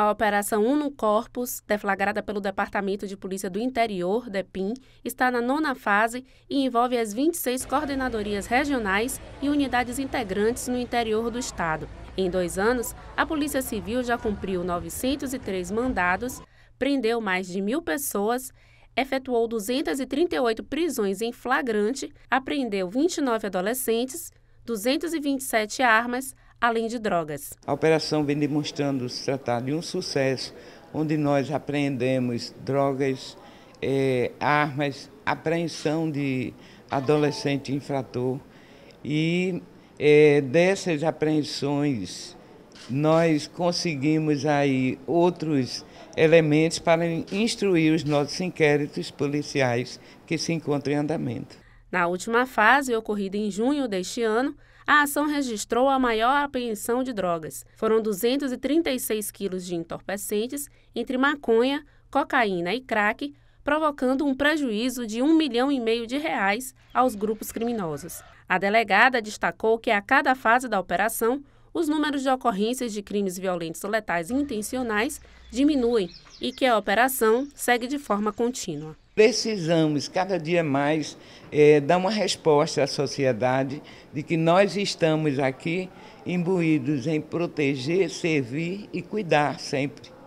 A Operação Uno Corpus, deflagrada pelo Departamento de Polícia do Interior, DEPIN, está na nona fase e envolve as 26 coordenadorias regionais e unidades integrantes no interior do Estado. Em dois anos, a Polícia Civil já cumpriu 903 mandados, prendeu mais de mil pessoas, efetuou 238 prisões em flagrante, apreendeu 29 adolescentes, 227 armas, além de drogas. A operação vem demonstrando se tratar de um sucesso, onde nós apreendemos drogas, é, armas, apreensão de adolescente infrator e é, dessas apreensões nós conseguimos aí outros elementos para instruir os nossos inquéritos policiais que se encontram em andamento. Na última fase, ocorrida em junho deste ano, a ação registrou a maior apreensão de drogas. Foram 236 quilos de entorpecentes, entre maconha, cocaína e crack, provocando um prejuízo de um milhão e meio de reais aos grupos criminosos. A delegada destacou que a cada fase da operação os números de ocorrências de crimes violentos letais e intencionais diminuem e que a operação segue de forma contínua. Precisamos cada dia mais é, dar uma resposta à sociedade de que nós estamos aqui imbuídos em proteger, servir e cuidar sempre.